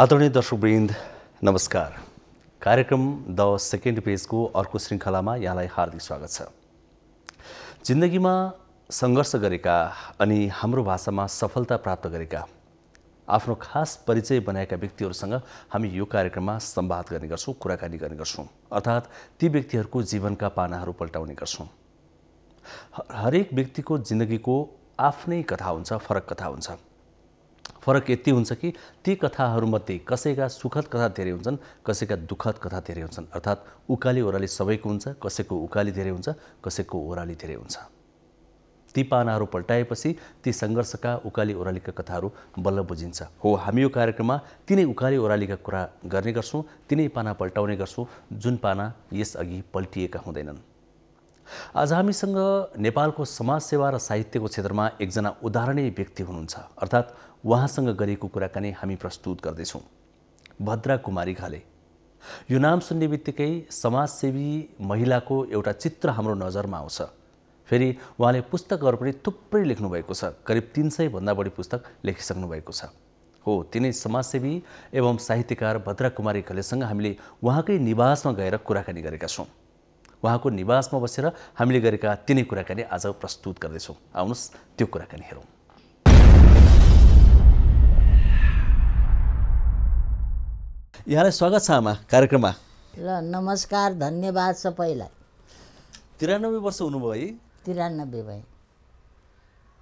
आदरणीय दर्शकवृन्द नमस्कार कार्यक्रम द सेकेन्ड पेजको अर्को श्रृङ्खलामा यहाँलाई हार्दिक स्वागत छ जिन्दगीमा सङ्घर्ष गरेका अनि हाम्रो भाषामा सफलता प्राप्त गरेका आफ्नो खास परिचय बनाएका व्यक्तिहरूसँग हामी यो कार्यक्रममा सम्वाद गर्ने गर्छौँ कुराकानी गर्ने गर्छौँ अर्थात् ती व्यक्तिहरूको जीवनका पानाहरू पल्टाउने गर्छौँ हरेक व्यक्तिको जिन्दगीको आफ्नै कथा हुन्छ फरक कथा हुन्छ फरक यति हुन्छ कि ती कथाहरूमध्ये कसैका सुखद कथा धेरै हुन्छन् कसैका दुःखद कथा धेरै हुन्छन् अर्थात् उकाली ओह्राली सबैको हुन्छ कसैको उकाली धेरै हुन्छ कसैको ओह्राली धेरै हुन्छ ती पानाहरू पल्टाएपछि ती सङ्घर्षका उकाली ओह्रालीका कथाहरू बल्ल बुझिन्छ हो हामी यो कार्यक्रममा तिनै उकाली ओह्रालीका कुरा गर्ने गर्छौँ तिनै पाना पल्टाउने गर्छौँ जुन पाना यसअघि पल्टिएका हुँदैनन् आज हामीसँग नेपालको समाजसेवा र साहित्यको क्षेत्रमा एकजना उदाहरणीय व्यक्ति हुनुहुन्छ अर्थात् उहाँसँग गरेको कुराकानी हामी प्रस्तुत गर्दैछौँ भद्रा कुमारी घाले यो नाम सुन्ने बित्तिकै समाजसेवी महिलाको एउटा चित्र हाम्रो नजरमा आउँछ फेरि उहाँले पुस्तकहरू पनि थुप्रै लेख्नुभएको छ करिब तिन सयभन्दा बढी पुस्तक लेखिसक्नु भएको छ हो तिनै समाजसेवी एवं साहित्यकार भद्रा कुमारी घलेसँग हामीले उहाँकै निवासमा गएर कुराकानी गरेका छौँ उहाँको निवासमा बसेर हामीले गरेका तिनै कुराकानी आज प्रस्तुत गर्दैछौँ आउनुहोस् त्यो कुराकानी हेरौँ यहाँलाई स्वागत छ आमा कार्यक्रममा ल नमस्कार धन्यवाद सबैलाई तिरानब्बे वर्ष हुनुभयो है तिरानब्बे भयो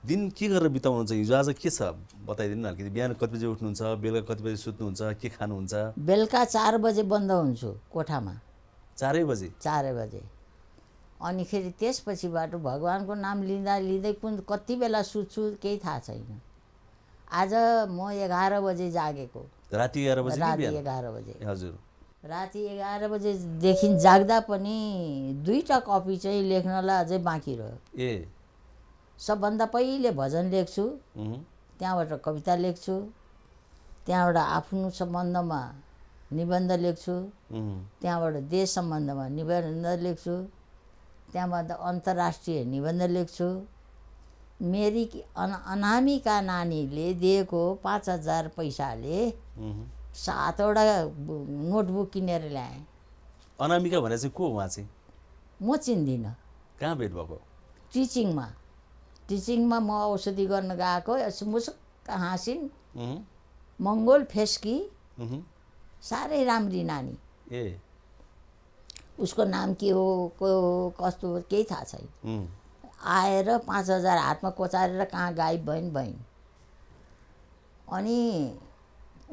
दिन के गरेर बिताउनुहुन्छ हिजो आज के छ बताइदिनु न अलिकति बिहान कति बजी उठ्नुहुन्छ बेलुका कति बजी सुत्नुहुन्छ के खानुहुन्छ बेलुका चार बजे बन्द हुन्छु कोठामा चारै बजे चारै बजे अनि फेरि बाटो भगवान्को नाम लिँदा लिँदै कुन कति बेला सुत्छु केही थाहा छैन आज म एघार बजे जागेको राति एघार बजे राति एघार बजे हजुर राति एघार बजेदेखि जाग्दा पनि दुईवटा कपी चाहिँ लेख्नलाई अझै बाँकी रह्यो ए सबभन्दा पहिले भजन लेख्छु त्यहाँबाट कविता लेख्छु त्यहाँबाट आफ्नो सम्बन्धमा निबन्ध लेख्छु त्यहाँबाट देश सम्बन्धमा निबन्ध लेख्छु त्यहाँबाट अन्तर्राष्ट्रिय निबन्ध लेख्छु मेरी अना अनामिका नानीले दिएको पाँच हजार पैसाले सातवटा नोटबुक किनेर ल्याएँ अनामिका भनेर चाहिँ को उहाँ चाहिँ म चिन्दिनँ कहाँ भेट भएको टिचिङमा टिचिङमा म औषधि गर्न गएको मुसुक्क हाँसिन् मङ्गोल फेस्की साह्रै राम्री नानी ए उसको नाम के हो को कस्तो केही थाहा छैन आएर पाँच हजार हातमा कोचारेर कहाँ गायब भइन् भइन् अनि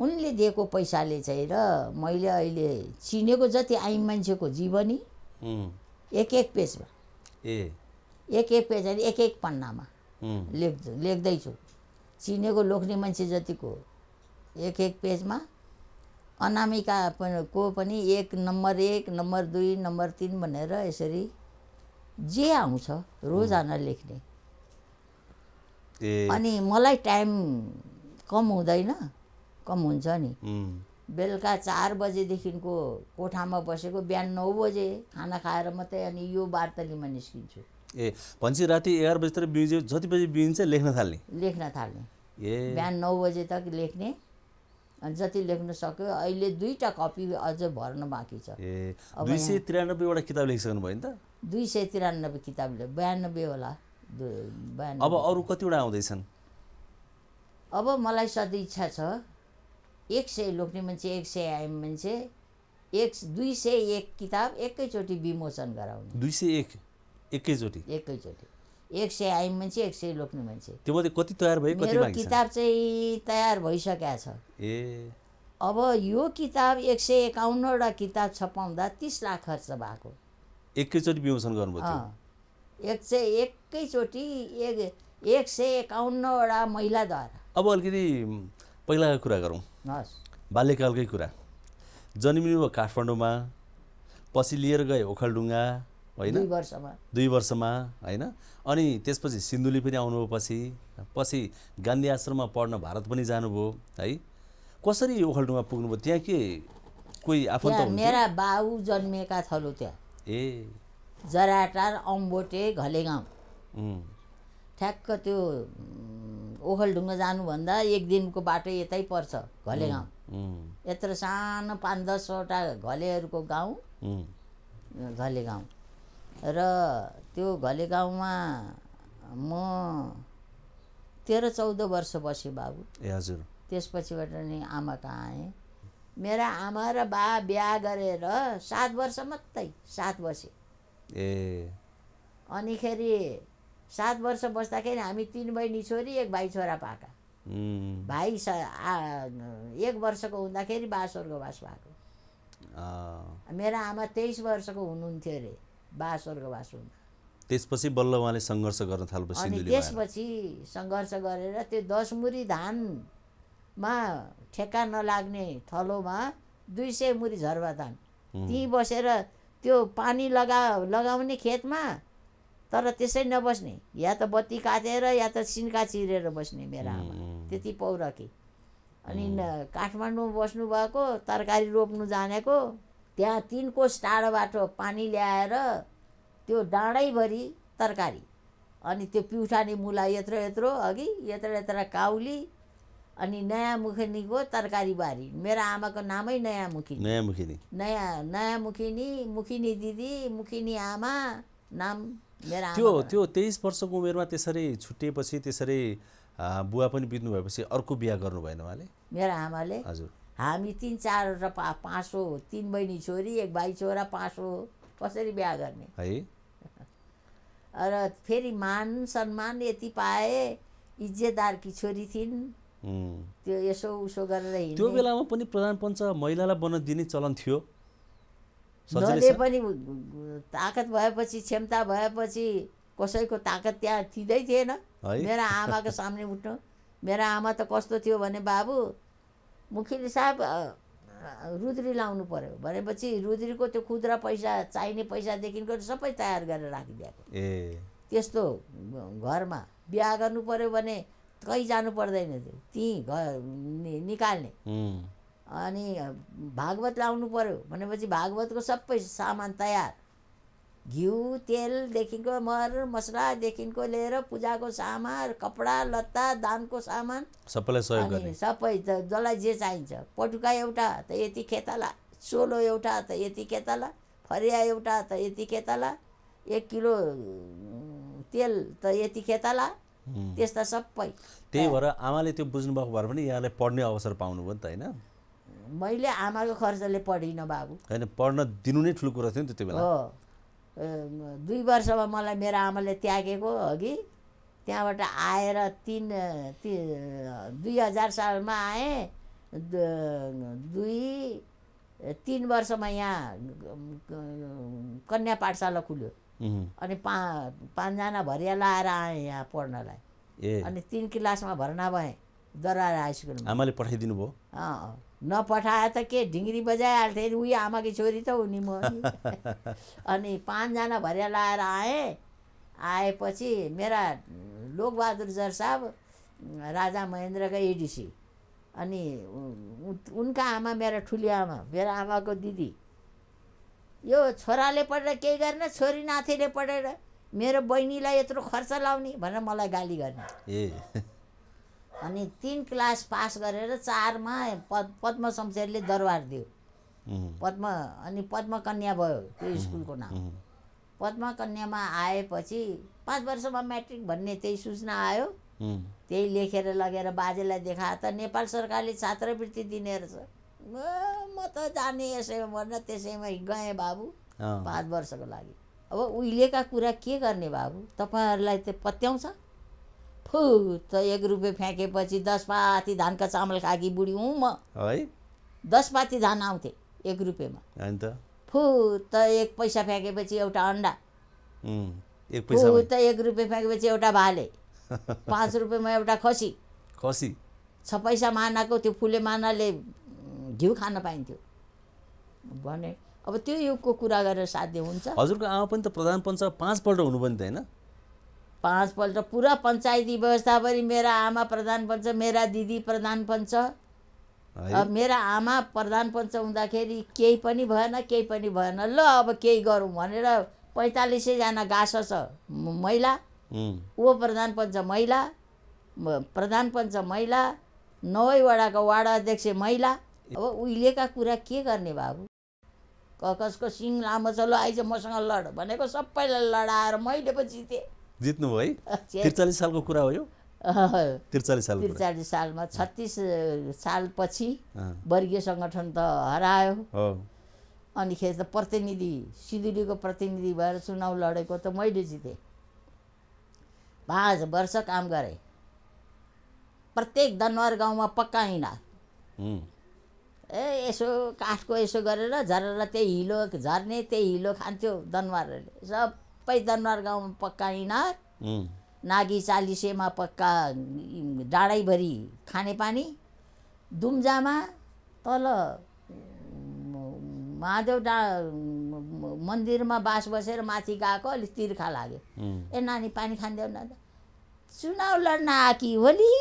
उनले दिएको पैसाले चाहिँ र मैले अहिले चिनेको जति आइम मान्छेको जीवनी एक एक पेजमा ए एक एक पेज अनि एक एक पन्नामा लेख्छु लेख्दैछु चिनेको लोख्ने मान्छे जतिको एक एक पेजमा अनामिका को पनि एक नम्बर एक नम्बर दुई नम्बर तिन भनेर यसरी जे आउँछ रोजाना लेख्ने अनि मलाई टाइम कम हुँदैन कम हुन्छ नि बेलुका चार बजेदेखिको कोठामा बसेको बिहान नौ बजे खाना खाएर मात्रै अनि यो वार्तालीमा निस्किन्छु ए भन्छ राति एघार बजीतिर बिउजे जति बजी बिउन्छ लेख्न थाल्ने लेख्न थाल्ने ए बिहान नौ बजे तक लेख्ने अनि जति लेख्न सक्यो अहिले दुईवटा कपी अझ भर्न बाँकी छ ए दुई सय त्रियानब्बेवटा किताब लेखिसक्नु भयो नि त दुई सय तिरानब्बे किताबले बयानब्बे होला बयान अब अरू कतिवटा आउँदैछन् अब मलाई इच्छा छ एक सय लोग्ने मान्छे एक सय आयम मान्छे एक दुई सय एक किताब एकैचोटि विमोचन गराउने दुई सय एक एकैचोटि एकैचोटि एक सय आयम मान्छे एक सय लोग्ने मान्छे त्यो कति तयार भयो मेरो किताब चाहिँ तयार भइसकेको छ ए अब यो किताब एक सय एकाउन्नवटा किताब छपाउँदा तिस लाख खर्च भएको एकैचोटि विमोचन गर्नुभयो एक सय एकैचोटि एक एक सय एकाउन्नवटा महिलाद्वारा अब अलिकति पहिलाको कुरा गरौँ बाल्यकालकै कुरा जन्मिनु भयो काठमाडौँमा पछि लिएर गए ओखलडुङ्गा होइन वर्षमा दुई वर्षमा होइन अनि त्यसपछि सिन्धुली पनि आउनुभयो पछि पछि गान्धी आश्रममा पढ्न भारत पनि जानुभयो है कसरी ओखलढुङ्गा पुग्नुभयो त्यहाँ के कोही आफन्त मेरा बाबु जन्मिएका थलो त्यहाँ ए जराटार अम्बोटे घलेगाउँ ठ्याक्क त्यो ओखलढुङ्गा जानुभन्दा एक दिनको बाटो यतै पर्छ घले गाउँ यत्रो सानो पाँच दसवटा घलेहरूको गाउँ घले गाउँ र त्यो घले गाउँमा म तेह्र चौध वर्ष बसेँ बाबु ए हजुर त्यसपछिबाट नै आमा कहाँ आएँ मेरा आमा र बा बिहा गरेर सात वर्ष मात्रै सात बसे ए अनिखेरि सात वर्ष बस्दाखेरि हामी तिन बहिनी छोरी एक भाइ छोरा पाएका भाइ एक वर्षको हुँदाखेरि बा स्वर्गवास भएको मेरा आमा तेइस वर्षको हुनुहुन्थ्यो अरे बा स्वर्गवास हुँदा त्यसपछि बल्ल उहाँले सङ्घर्ष गर्न थाल्नु अनि त्यसपछि सङ्घर्ष गरेर त्यो दसमुरी धानमा ठेक्का नलाग्ने थलोमा दुई सय मुरी झर्बातान त्यहीँ बसेर त्यो पानी लगा लगाउने खेतमा तर त्यसै नबस्ने या त बत्ती काटेर या त सिन्का चिरेर बस्ने मेरो आमा त्यति पौरकी अनि काठमाडौँ बस्नुभएको तरकारी रोप्नु जानेको त्यहाँ तिन कोस टाढोबाट पानी ल्याएर त्यो डाँडैभरि तरकारी अनि त्यो पिउठाने मुला यत्रो यत्रो अघि यत्र यत्र काउली अनि नयाँ तरकारी बारी मेरो आमाको नामै नयाँ मुखिनी नयाँ मुखिनी नयाँ नयाँ मुखिनी मुखिनी दिदी मुखिनी आमा नाम मेरो त्यो त्यो तेइस वर्षको उमेरमा त्यसरी छुट्टिएपछि त्यसरी बुवा पनि बित्नु भएपछि अर्को बिहा गर्नु भएन उहाँले मेरो आमाले हजुर हामी तिन चारवटा पा पाँच हो तिन बहिनी छोरी एक भाइ छोरा पाँच हो कसरी बिहा गर्ने है र फेरि मान सम्मान यति पाए इज्जतदारकी छोरी थिइन् त्यो यसो उसो गरेर त्यो बेलामा पनि प्रधान पञ्च महिलालाई बन्न दिने चलन थियो नदे पनि ताकत भएपछि क्षमता भएपछि कसैको ताकत त्यहाँ थिँदै थिएन मेरो आमाको सामने उठ्नु मेरो आमा त कस्तो थियो भने बाबु मुखीले साहब रुद्री लाउनु पऱ्यो भनेपछि रुद्रीको त्यो खुद्रा पैसा चाहिने पैसादेखिको सबै तयार गरेर राखिदिएको ए त्यस्तो घरमा बिहा गर्नु पऱ्यो भने कहीँ जानु पर्दैन थियो त्यहीँ घर निकाल्ने अनि भागवत लाउनु पऱ्यो भनेपछि भागवतको सबै सामान तयार घिउ तेलदेखिको मर मसलादेखिको लिएर पूजाको सामान कपडा लत्ता दानको सामान सबैलाई सहयोग गर्ने सबै जसलाई जे चाहिन्छ पटुका एउटा त यति खेताला सोलो एउटा त यति खेताला फरिया एउटा त यति खेताला एक किलो तेल त यति खेताला त्यस्ता सबै त्यही भएर आमाले त्यो बुझ्नुभएको भएर पनि यहाँले पढ्ने अवसर पाउनुभयो नि त होइन मैले आमाको खर्चले पढिनँ बाबु होइन पढ्न दिनु नै ठुलो कुरा थियो नि त्यति बेला दुई वर्षमा मलाई मेरो आमाले त्यागेको अघि त्यहाँबाट आएर तिन दुई हजार सालमा आएँ दुई तिन वर्षमा यहाँ कन्या पाठशाला खुल्यो अनि पा पाँचजना भरिया लाएर आएँ यहाँ पढ्नलाई ए अनि तिन क्लासमा भर्ना भएँ दरबार हाई स्कुलमा आमाले पठाइदिनु भयो अँ नपठाए त के ढिङ्ग्री बजाइहाल्थेँ उही आमाकी छोरी त हुने म अनि पाँचजना भरिया लाएर आएँ आएपछि मेरा लोकबहादुर जर साहब राजा महेन्द्रका एडिसी अनि उनका आमा मेरा ठुली आमा मेरो आमाको दिदी यो छोराले पढेर केही गरेन छोरी नाथीले पढेर मेरो बहिनीलाई यत्रो खर्च लाउने भनेर मलाई गाली गर्ने ए अनि तिन क्लास पास गरेर चारमा पद्म पद्म शमशेरले दरबार दियो पद्म अनि पद्म कन्या भयो त्यो स्कुलको नाम पद्म कन्यामा आएपछि पाँच वर्षमा म्याट्रिक भन्ने त्यही सूचना आयो त्यही लेखेर लगेर बाजेलाई देखाए त नेपाल सरकारले छात्रवृत्ति दिने रहेछ म त जाने यसैमा मर्न त्यसैमा गएँ बाबु पाँच वर्षको लागि अब उहिलेका कुरा के गर्ने बाबु तपाईँहरूलाई त पत्याउँछ फु त एक रुपियाँ फ्याँकेपछि दस पाती धानका चामल खाकी बुढी हुँ म है दस पाती धान आउँथे एक रुपियाँमा अन्त फु त एक पैसा फ्याँकेपछि एउटा अन्डा फु त एक रुपियाँ फ्याँकेपछि एउटा भाले पाँच रुपियाँमा एउटा खसी खसी छ पैसा मानाको त्यो फुले मानाले घिउ खान पाइन्थ्यो भने अब त्यो युगको कुरा गरेर साध्य हुन्छ हजुरको आमा पनि त प्रधान पञ्चायत पाँचपल्ट हुनुभयो त होइन पाँचपल्ट पुरा पञ्चायती व्यवस्था व्यवस्थाभरि मेरा आमा प्रधान पञ्च मेरा दिदी प्रधान पञ्च मेरा आमा प्रधान पञ्च हुँदाखेरि केही पनि भएन केही पनि भएन ल अब केही गरौँ भनेर पैँतालिसैजना गाँस छ महिला ऊ प्रधान पञ्च महिला प्रधान पञ्च महिला नौवटाको वार्ड अध्यक्ष महिला अब उहिलेका कुरा के गर्ने बाबु ककसको सिङ लामो चलो आइज मसँग लड भनेको सबैलाई लडाएर मैले पो जितेँ भयो है त्रिचालिस सालको कुरा हो यो त्रिचालिस साल त्रिचालिस सालमा छत्तिस सालपछि वर्गीय सङ्गठन त हरायो अनिखेरि त प्रतिनिधि सिधुलीको प्रतिनिधि भएर चुनाव लडेको त मैले जितेँ पाँच वर्ष काम गरेँ प्रत्येक दनवार गाउँमा पक्का हिँडा ए यसो काठको यसो गरेर झरेर त्यही हिलो झर्ने त्यही हिलो खान्थ्यो दनवारहरूले सबै दनवार गाउँमा पक्का इनार नागी चालिसेमा पक्का डाँडैभरि पानी दुम्जामा तल महादेव डा मन्दिरमा बास बसेर माथि गएको अलिक तिर्खा लाग्यो ए नानी पानी खाँदैन न चुनाव लड्न आकी होली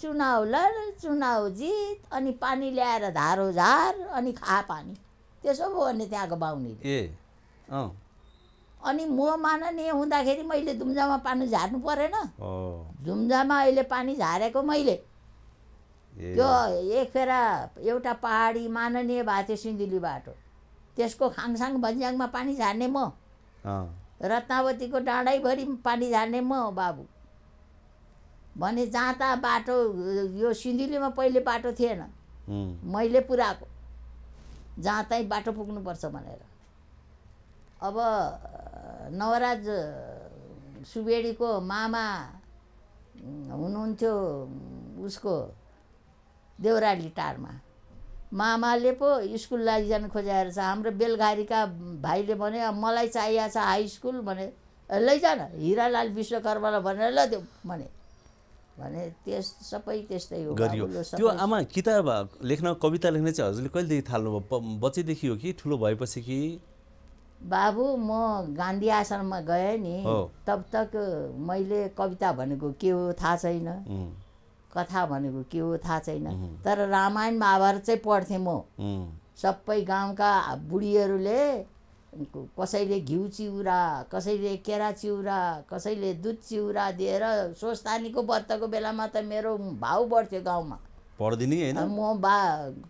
चुनाउ लड चुनाउ जित अनि पानी ल्याएर धारो झार अनि खा पानी त्यसो पो भन्ने त्यहाँको बाहुनी ए अनि म माननीय हुँदाखेरि मैले दुम्जामा पानी झार्नु परेन दुम्जामा अहिले पानी झारेको मैले त्यो एक फेरा एउटा पहाडी माननीय भएको थियो सिन्धुली बाटो त्यसको खाङसाङ भन्ज्याङमा पानी झार्ने म रत्नावतीको डाँडैभरि पानी झार्ने म बाबु भने जहाँ त बाटो यो सिन्धुलीमा पहिले बाटो थिएन मैले पुऱ्याएको जहाँ तै बाटो पुग्नुपर्छ भनेर अब नवराज सुबेडीको मामा हुनुहुन्थ्यो उसको देउराली टारमा मामाले पो स्कुल लैजान खोजाएर छ हाम्रो बेलघारीका भाइले भने मलाई चाहिएको छ हाई स्कुल भने लैजान हिरालाल विश्वकर्मालाई भनेर ल त्यो भने भने त्यस सबै त्यस्तै हो गरियो त्यो आमा किताब लेख्न कविता लेख्न चाहिँ हजुरले कहिलेदेखि थाल्नुभयो बच्चैदेखि हो कि ठुलो भएपछि कि बाबु म गान्धी आश्रममा गएँ नि तब तक मैले कविता भनेको के हो थाहा छैन कथा भनेको के हो थाहा छैन तर रामायण महाभारत चाहिँ पढ्थेँ म सबै गाउँका बुढीहरूले कसैले घिउ चिउरा कसैले केरा चिउरा कसैले दुध चिउरा दिएर स्वस्थानीको व्रतको बेलामा त मेरो भाउ बढ्थ्यो गाउँमा पढिदिने होइन म बा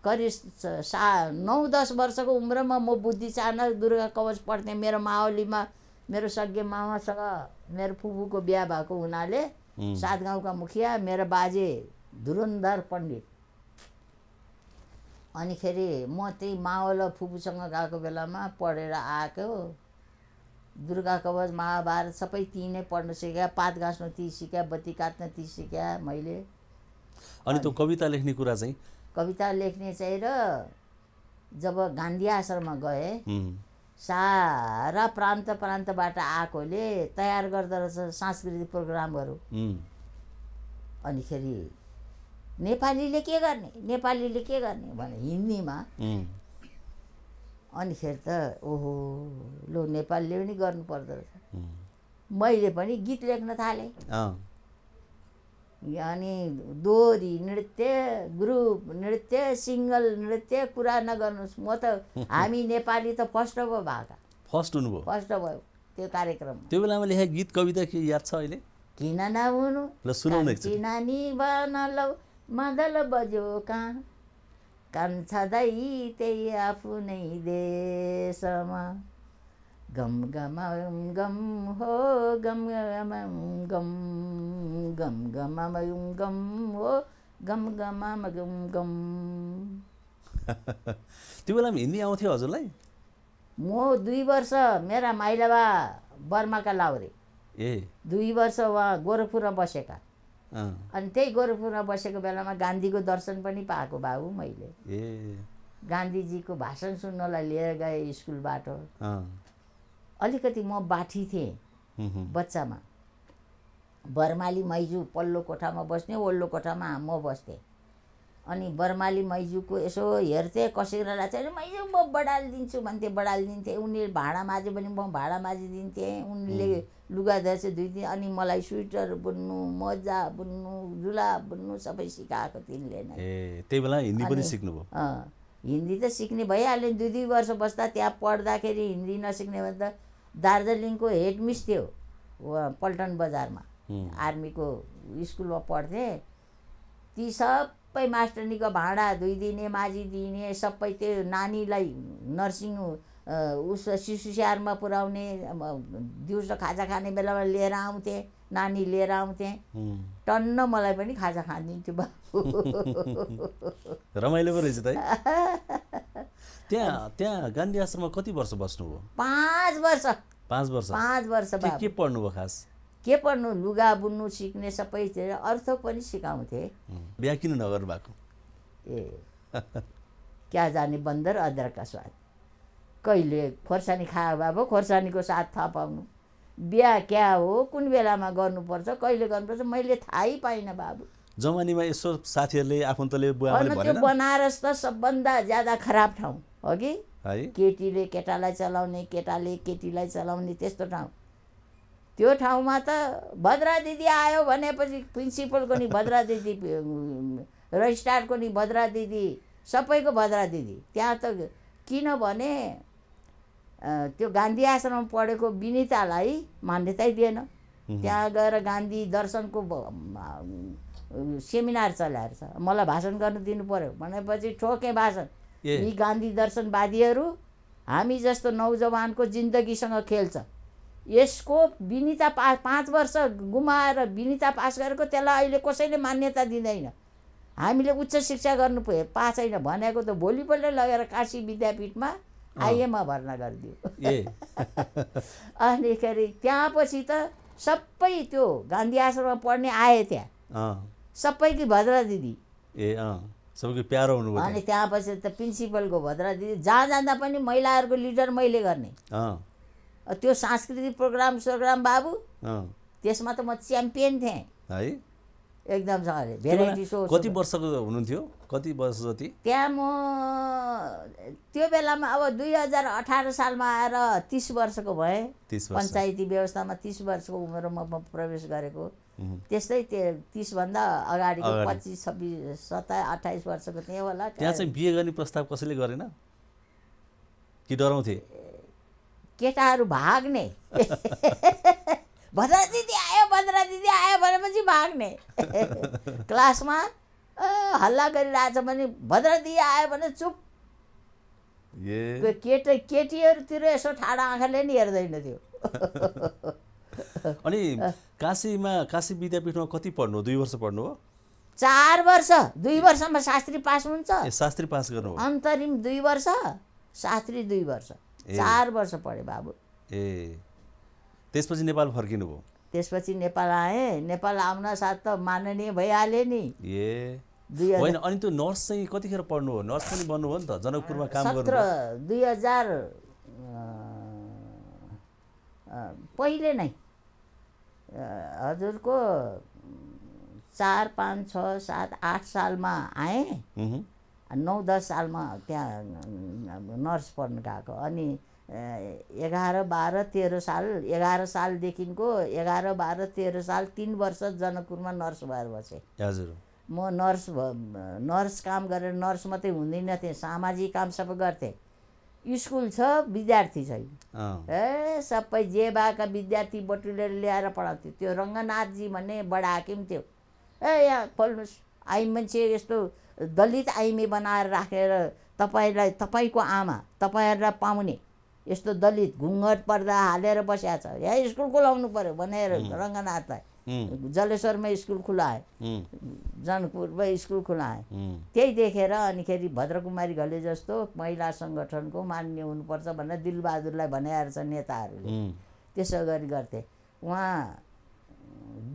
करिब सा नौ दस वर्षको उम्रमा म बुद्धि दुर्गा कवच पढ्थेँ मेरो माओलीमा मेरो सज्ञ मामासँग मेरो फुपूको बिहा भएको हुनाले सात गाउँका मुखिया मेरो बाजे धुरन्धर पण्डित अनिखेरि म त्यही मावल फुपूसँग गएको बेलामा पढेर आएको दुर्गा कवच महाभारत सबै ती नै पढ्न सिकेँ पात गाँच्न ती सिकेँ बत्ती काट्न ती सिकेँ मैले अनि त्यो कविता लेख्ने कुरा चाहिँ कविता लेख्ने चाहिँ र जब गान्धी आश्रममा गएँ सारा प्रान्त प्रान्तबाट आएकोले तयार गर्दो रहेछ सांस्कृतिक प्रोग्रामहरू अनिखेरि नेपालीले के गर्ने नेपालीले के गर्ने भने हिन्दीमा अनिखेर त ओहो लो नेपालीले पनि गर्नु पर्दो रहेछ मैले पनि गीत लेख्न थालेँ अनि दोहोरी नृत्य ग्रुप नृत्य सिङ्गल नृत्य कुरा नगर्नुहोस् म त हामी नेपाली त फर्स्ट भयो भएका फर्स्ट हुनुभयो फर्स्ट भयो त्यो कार्यक्रम त्यो बेलामा लेखेको गीत कविता के याद छ अहिले किन नहुनु किन नि मदल बज्यो कहाँ कान छँदै त्यही आफ्नै देशमा गम गम गम हो गम गम गम गम गम गम हो गम गम गम गम त्यो पनि हिन्दी आउँथ्यो हजुरलाई म दुई वर्ष मेरा माइलाबा बर्माका लाउरे ए दुई वर्ष उहाँ गोरखपुरमा बसेका अनि त्यही गोरखपुरमा बसेको बेलामा गान्धीको दर्शन पनि पाएको भाउ मैले ए गान्धीजीको भाषण सुन्नलाई लिएर गएँ स्कुलबाट अलिकति म बाठी थिएँ बच्चामा बर्माली मैजु पल्लो कोठामा बस्ने ओल्लो कोठामा म बस्थेँ अनि बर्माली मैजुको यसो हेर्थेँ कसैलाई चाहिँ मैजु म बढालिदिन्छु भन्थे बढालिदिन्थेँ उनीहरू भाँडा माझ्यो भने म भाँडा माझिदिन्थेँ उनले लुगा धर्छ दिन अनि मलाई स्वेटर बुन्नु मोजा बुन्नु जुला बुन्नु सबै सिकाएको तिनले नै त्यही बेला हिन्दी पनि सिक्नुभयो हिन्दी त सिक्ने भइहाल्यो दुई दुई वर्ष बस्दा त्यहाँ पढ्दाखेरि हिन्दी नसिक्ने भने त दार्जिलिङको हेडमिस थियो पल्टन बजारमा आर्मीको स्कुलमा पढ्थेँ ती सब सबै मास्टरनीको भाँडा धोइदिने माझिदिने सबै त्यो नानीलाई नर्सिङ उस शिशु स्याहारमा पुऱ्याउने दिउँसो खाजा खाने बेलामा लिएर आउँथेँ नानी लिएर आउँथेँ टन्न मलाई पनि खाजा खानिन्थ्यो बाबु रमाइलो पो रहेछ त्यहाँ त्यहाँ गान्धी आश्रममा कति वर्ष बस्नुभयो पाँच वर्ष पाँच वर्ष पाँच वर्ष के पढ्नुभयो खास के पर्नु लुगा बुन्नु सिक्ने सबैतिर अर्थ पनि सिकाउँथे बिहा किन नगर्नु भएको ए क्या जाने बन्दर अदरका स्वाद कहिले खोर्सानी खायो बाबु खोर्सानीको साथ थाहा पाउनु बिहा क्या हो कुन बेलामा गर्नुपर्छ कहिले गर्नुपर्छ मैले थाहै पाइनँ बाबु जमानीमा यसो साथीहरूले आफन्तले त्यो बनारस त सबभन्दा ज्यादा खराब ठाउँ हो कि केटीले केटालाई चलाउने केटाले केटीलाई चलाउने त्यस्तो ठाउँ त्यो ठाउँमा त भद्रा दिदी आयो भनेपछि प्रिन्सिपलको नि भद्रा दिदी रजिस्ट्रारको नि भद्रा दिदी सबैको भद्रा दिदी त्यहाँ त किनभने त्यो गान्धी आश्रममा पढेको विनितालाई मान्यतै दिएन त्यहाँ गएर गान्धी दर्शनको सेमिनार चलाएर छ मलाई भाषण गर्नु दिनु पऱ्यो भनेपछि ठोके भाषण यी गान्धी दर्शनवादीहरू हामी जस्तो नौजवानको जिन्दगीसँग खेल्छ यसको विनिता पास पाँच वर्ष गुमाएर विनिता पास गरेको त्यसलाई अहिले कसैले मान्यता दिँदैन हामीले उच्च शिक्षा गर्नु पाए पा छैन भनेको त भोलिपल्ट लगेर काशी विद्यापीठमा आइएमा भर्ना गरिदियो अनिखेरि त्यहाँ पछि त सबै त्यो गान्धी आश्रममा पढ्ने आए त्यहाँ सबै कि भद्रा दिदी ए सबै प्यारो हुनु अनि त्यहाँ पछि त प्रिन्सिपलको भद्रा दिदी जहाँ जाँदा पनि महिलाहरूको लिडर मैले गर्ने त्यो सांस्कृतिक प्रोग्राम सोग्राम बाबु त्यसमा त म च्याम्पियन थिएँ है एकदमसँगले भेराइटी सो कति वर्षको हुनुहुन्थ्यो कति वर्ष जति त्यहाँ म त्यो बेलामा अब दुई हजार अठार सालमा आएर तिस वर्षको भएँ पञ्चायती व्यवस्थामा तिस वर्षको उमेरमा म प्रवेश गरेको त्यस्तै त्यो तिसभन्दा अगाडिको पच्चिस छब्बिस सत्ताइस अठाइस वर्षको थिएँ होला त्यहाँ चाहिँ बिहे गर्ने प्रस्ताव कसैले गरेन कि डराउँथे केटाहरू भाग्ने भद्रा दिदी आयो भद्रा दिदी आयो भनेपछि भाग्ने क्लासमा हल्ला गरिरहेछ भने भद्रा दिदी आयो भने चुप केटा केटीहरूतिर यसो ठाडा आँखाले नि हेर्दैन थियो अनि काशीमा काशी विद्यापीठमा कति पढ्नु दुई वर्ष पढ्नु हो चार वर्ष दुई वर्षमा शास्त्री पास हुन्छ शास्त्री पास गर्नु अन्तरिम दुई वर्ष शास्त्री दुई वर्ष चार वर्ष पढेँ बाबु ए त्यसपछि नेपाल फर्किनु भयो त्यसपछि नेपाल आएँ नेपाल आउन साथ त माननीय भइहालेँ नि ए होइन अनि त्यो नर्स चाहिँ कतिखेर पढ्नु हो नर्स पनि बन्नुभयो नि त जनकपुरमा काम गर्नु दुई हजार पहिले नै हजुरको चार पाँच छ सात आठ सालमा आएँ नौ दस सालमा त्यहाँ नर्स पढ्नु गएको अनि एघार बाह्र तेह्र साल एघार सालदेखिको एघार बाह्र तेह्र साल तिन वर्ष जनकपुरमा नर्स भएर बसेँ हजुर म नर्स नर्स काम गरेर नर्स मात्रै हुँदिनँ थिएँ सामाजिक काम सबै गर्थेँ स्कुल छ विद्यार्थी छैन ए सबै जे भएका विद्यार्थी बटुलेर ल्याएर पढाउँथ्यो त्यो रङ्गनाथजी भन्ने बडा हाकिम थियो ए यहाँ खोल्नुहोस् आइ मान्छे यस्तो दलित आइमी बनाएर राखेर तपाईँलाई तपाईँको आमा तपाईँहरूलाई पाउने यस्तो दलित घुङ्घट पर्दा हालेर बसिया छ यहाँ स्कुल खुलाउनु पऱ्यो भनेर रङ्गनाथलाई जलेश्वरमा स्कुल खुलाए जनकपुरमा स्कुल खुलाए त्यही देखेर अनिखेरि भद्रकुमारी घले जस्तो महिला सङ्गठनको मान्य हुनुपर्छ भनेर दिलबहादुरलाई भनेर नेताहरूले त्यसो गरी गर्थे उहाँ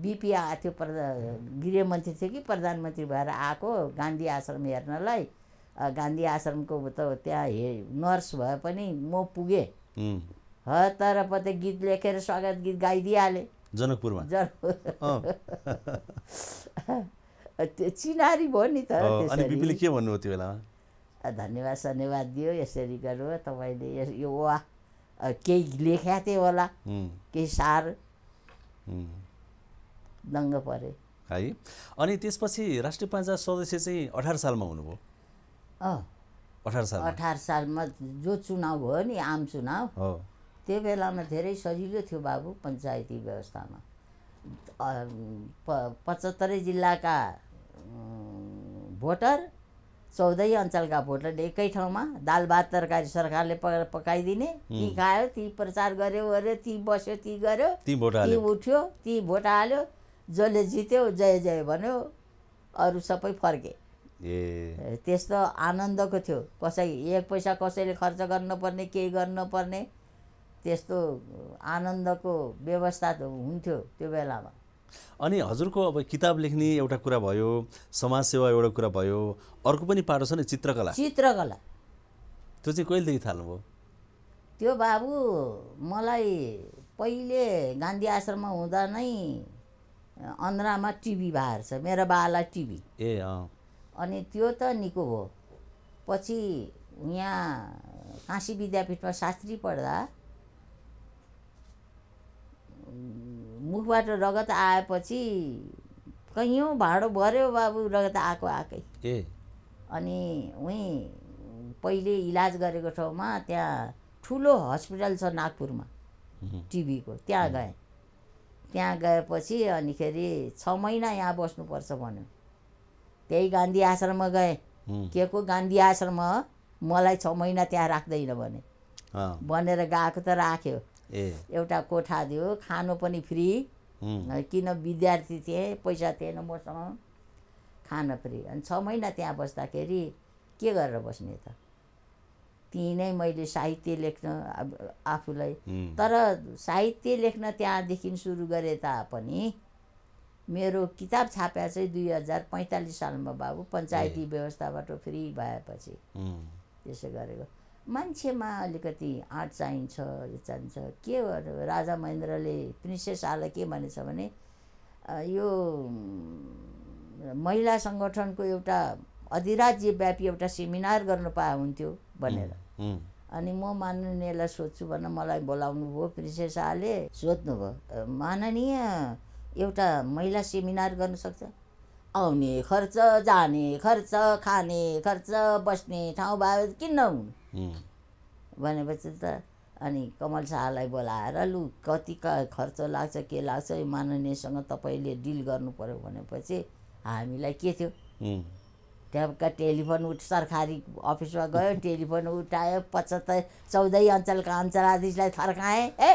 बिपी त्यो प्रधा गृहमन्त्री थियो कि प्रधानमन्त्री भएर आएको गान्धी आश्रम हेर्नलाई गान्धी आश्रमको त त्यहाँ हे नर्स भए पनि म पुगेँ ह तर पत्ते गीत लेखेर स्वागत गीत गाइदिइहालेँ जनकपुरमा त्यो चिनारी भयो नि त बिपीले के भन्नु त्यो बेलामा धन्यवाद धन्यवाद दियो यसरी गर्नु तपाईँले यो वा केही लेख्या थिएँ होला केही सार दङ्ग परे है अनि त्यसपछि राष्ट्रिय पञ्चायत सदस्य चाहिँ अठार सालमा हुनुभयो अठार साल अठार सालमा जो चुनाव भयो नि आम चुनाव त्यो बेलामा धेरै सजिलो थियो बाबु पञ्चायती व्यवस्थामा प पचहत्तरै जिल्लाका भोटर चौधै अञ्चलका भोटरले एकै ठाउँमा दाल भात तरकारी सरकारले पका पकाइदिने ती खायो ती प्रचार गर्यो अरे ती बस्यो ती गर्यो ती उठ्यो ती भोट हाल्यो जसले जित्यो जय जय भन्यो अरू सबै फर्के ए त्यस्तो आनन्दको थियो कसै एक पैसा कसैले खर्च गर्नुपर्ने केही गर्नुपर्ने त्यस्तो आनन्दको व्यवस्था हुन्थ्यो त्यो बेलामा अनि हजुरको अब किताब लेख्ने एउटा कुरा भयो समाजसेवा एउटा कुरा भयो अर्को पनि पाटो छ नि चित्रकला चित्रकला त्यो चाहिँ कहिलेदेखि थाल्नुभयो त्यो बाबु मलाई पहिले गान्धी आश्रममा हुँदा नै अन्ध्रामा टिभी बाहेर छ मेरो बाला टिभी ए अनि त्यो त निको भयो पछि यहाँ काशी विद्यापीठमा शास्त्री पढ्दा मुखबाट रगत आएपछि कैयौँ भाँडो भर्यो बाबु रगत आएको आएकै ए अनि उहीँ पहिले इलाज गरेको ठाउँमा त्यहाँ ठुलो हस्पिटल छ नागपुरमा टिभीको त्यहाँ गएँ त्यहाँ गएपछि अनिखेरि छ महिना यहाँ बस्नुपर्छ भन्यो त्यही गान्धी आश्रममा गएँ के को गान्धी आश्रममा मलाई छ महिना त्यहाँ राख्दैन भने भनेर गएको त राख्यो एउटा कोठा दियो खानु पनि फ्री किन विद्यार्थी थिएँ पैसा थिएन मसँग खान फ्री अनि छ महिना त्यहाँ बस्दाखेरि के गरेर बस्ने त त्यहीँ नै मैले साहित्य लेख्न आफूलाई तर साहित्य लेख्न त्यहाँदेखि सुरु गरे तापनि मेरो किताब छाप्या चाहिँ दुई हजार पैँतालिस सालमा बाबु पञ्चायती व्यवस्थाबाट फ्री भएपछि त्यसो गरेको मान्छेमा अलिकति आँट चाहिन्छ यो चाहिन्छ के राजा महेन्द्रले प्रिन्सेस आलाई के भनेछ भने यो महिला सङ्गठनको एउटा अधिराज्यव्यापी एउटा सेमिनार गर्नु पाए हुन्थ्यो भनेर अनि म माननीयलाई सोध्छु भनेर मलाई बोलाउनु भयो प्रिन्सेस आले सोध्नुभयो माननीय एउटा महिला सेमिनार गर्न सक्छ आउने खर्च जाने खर्च खाने खर्च बस्ने ठाउँ भयो किन नहुनु भनेपछि त अनि कमल शाहलाई बोलाएर लु कति खर्च लाग्छ के लाग्छ यो माननीयसँग तपाईँले डिल गर्नु पऱ्यो भनेपछि हामीलाई के थियो त्यहाँका टेलिफोन उठ सरकारी अफिसमा गयो टेलिफोन उठायो पचहत्तर चौधै अञ्चलका अञ्चलाधीशलाई थर्काएँ ए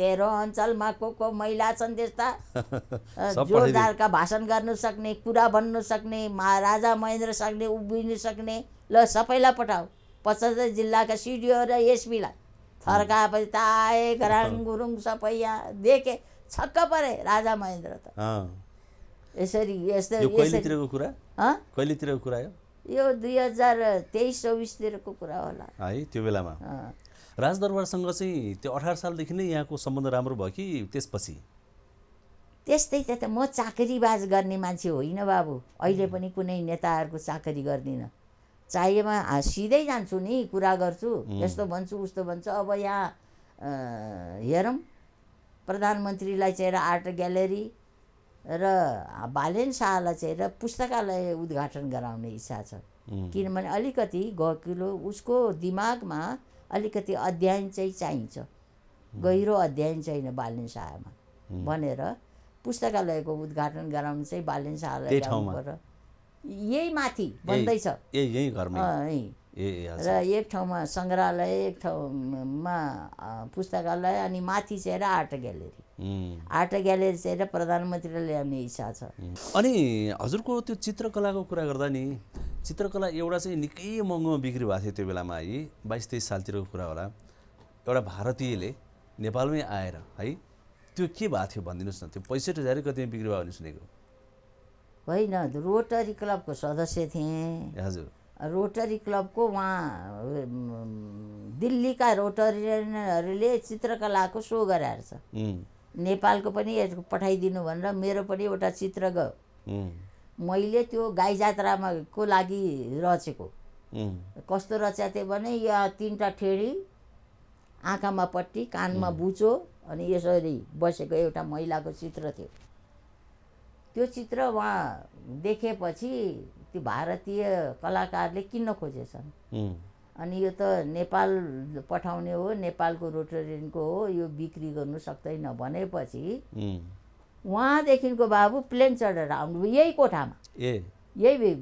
तेह्रौँ अञ्चलमा को को महिला छन् त्यस्ता जोरदारका भाषण गर्नु सक्ने कुरा भन्नु सक्ने महाराजा महेन्द्र सक्ने उभिनु सक्ने ल सबैलाई पठाऊ पचहत्तर जिल्लाका सिडिओ र एसपीलाई थर्काएपछि त आए गराङ गुरुङ सबै यहाँ देखे छक्क परे राजा महेन्द्र त यसरी यस्तो कुरा कहिलेतिरको कुरा यो यो दुई हजार तेइस चौबिसतिरको कुरा होला है त्यो बेलामा राजदरबारसँग चाहिँ त्यो अठार सालदेखि नै यहाँको सम्बन्ध राम्रो भयो कि त्यसपछि त्यस्तै त म चाकरीबाज गर्ने मान्छे होइन बाबु अहिले पनि कुनै नेताहरूको चाकरी गर्दिनँ चाहिएमा सिधै जान्छु नि कुरा गर्छु यस्तो भन्छु उस्तो भन्छु अब यहाँ हेरौँ प्रधानमन्त्रीलाई चाहिँ आर्ट ग्यालेरी र भालेन चाहिँ र पुस्तकालय उद्घाटन गराउने इच्छा छ किनभने अलिकति गकिलो उसको दिमागमा अलिकति अध्ययन चाहिँ चाहिन्छ गहिरो अध्ययन चाहिँ बालिन शाहमा भनेर पुस्तकालयको उद्घाटन गराउनु चाहिँ बालिन शाहलाई यही माथि भन्दैछ र एक ठाउँमा सङ्ग्रहालय एक ठाउँमा पुस्तकालय अनि माथि चाहिँ र आर्ट ग्यालेरी आर्ट ग्यालेरी चाहिँ प्रधानमन्त्रीलाई ल्याउने इच्छा छ अनि हजुरको त्यो चित्रकलाको कुरा गर्दा नि चित्रकला एउटा चाहिँ निकै महँगो बिक्री भएको थियो त्यो बेलामा है बाइस तेइस सालतिरको कुरा होला एउटा भारतीयले नेपालमै आएर है त्यो के भएको थियो भनिदिनुहोस् न त्यो पैँसठी हजार कतिमा बिक्री भयो भने सुनेको होइन रोटरी क्लबको सदस्य थिएँ हजुर रोटरी क्लबको उहाँ दिल्लीका रोटरियनहरूले चित्रकलाको सो गराएर छ नेपालको पनि पठाइदिनु भनेर मेरो पनि एउटा चित्र गयो मैले त्यो गाई जात्रामा को लागि रचेको कस्तो रचेको थिएँ भने यहाँ तिनवटा ठेडी आँखामा पट्टी कानमा बुचो अनि यसरी बसेको एउटा महिलाको चित्र थियो त्यो चित्र उहाँ देखेपछि त्यो भारतीय कलाकारले किन्न खोजेछन् अनि यो त नेपाल पठाउने हो नेपालको रोटोरियनको हो यो बिक्री गर्नु सक्दैन भनेपछि उहाँदेखिको बाबु प्लेन चढेर आउनु यही कोठामा ए यही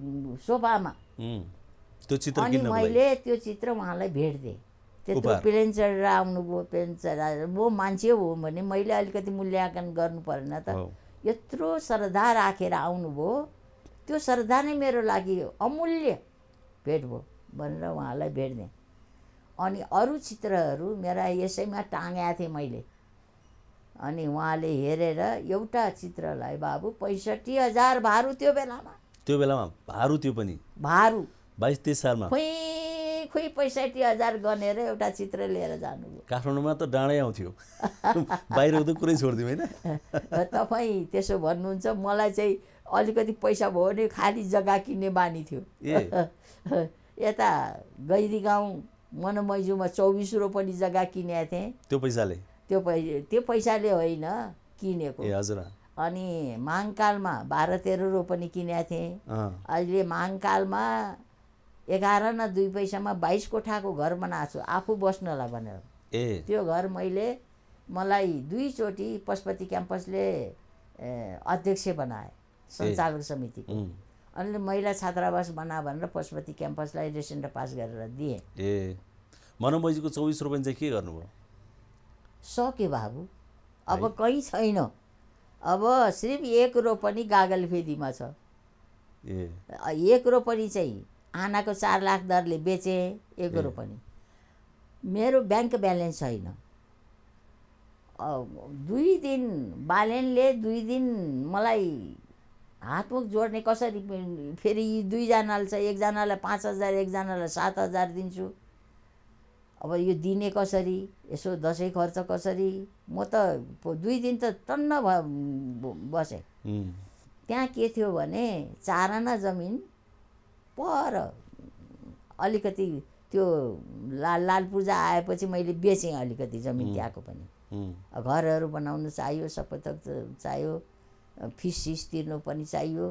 सोफामा त्यो चित्र अनि मैले त्यो चित्र उहाँलाई भेट दिएँ त्यत्रो प्लेन चढेर आउनुभयो प्लेन चढाएर म मान्छे हो भने मैले अलिकति मूल्याङ्कन गर्नु परेन त यत्रो श्रद्धा राखेर आउनुभयो त्यो श्रद्धा नै मेरो लागि अमूल्य भेट भयो भनेर उहाँलाई भेट्ने अनि अरू चित्रहरू मेरा यसैमा टाँगेको थिएँ मैले अनि उहाँले हेरेर एउटा चित्रलाई बाबु पैँसठी हजार भारु त्यो बेलामा त्यो बेलामा भारु त्यो पनि भारु बाइस तेइस सालमा खुइ खुइ पैँसठी हजार गनेर एउटा चित्र लिएर जानु काठमाडौँमा त डाँडै आउँथ्यो बाहिर त कुरै छोडिदिउँ होइन तपाईँ त्यसो भन्नुहुन्छ मलाई चाहिँ अलिकति पैसा भयो भने खाली जग्गा किन्ने बानी थियो यता गैरी गाउँ मनमैजुमा चौबिस रोपनी जग्गा किनेको थिएँ त्यो पैसाले त्यो पै त्यो पैसाले होइन किनेको हजुर अनि महाङकालमा बाह्र तेह्र रोपनी किनेको थिएँ अहिले महाङकालमा एघार न दुई पैसामा बाइस कोठाको घर बनाएको छु आफू बस्नलाई भनेर ए त्यो घर मैले मलाई दुईचोटि पशुपति क्याम्पसले अध्यक्ष बनाए सञ्चालक समितिको अनि महिला छात्रावास बना भनेर पशुपति क्याम्पसलाई रेसेन्ट पास गरेर दिएँ ए मनोमैजीको चौबिस रुपियाँ चाहिँ के गर्नुभयो सके बाबु अब कहीँ छैन अब सिर्फ एक रोपनी फेदीमा छ ए एक रोपनी चाहिँ आनाको चार लाख दरले बेचे एक रोपनी मेरो ब्याङ्क ब्यालेन्स छैन दुई दिन बालेनले दुई दिन मलाई हातमुख जोड्ने कसरी फेरि दुईजनाले चाहिँ एकजनालाई पाँच हजार एकजनालाई सात हजार दिन्छु अब यो दिने कसरी यसो दसैँ खर्च कसरी म त दुई दिन त टन्न भ बसेँ त्यहाँ के थियो भने चाराना जमिन पर अलिकति त्यो ला लाल पूजा आएपछि मैले बेचेँ अलिकति जमिन त्यहाँको पनि घरहरू बनाउनु चाहियो सबै चाहियो फिस सिस तिर्नु पनि चाहियो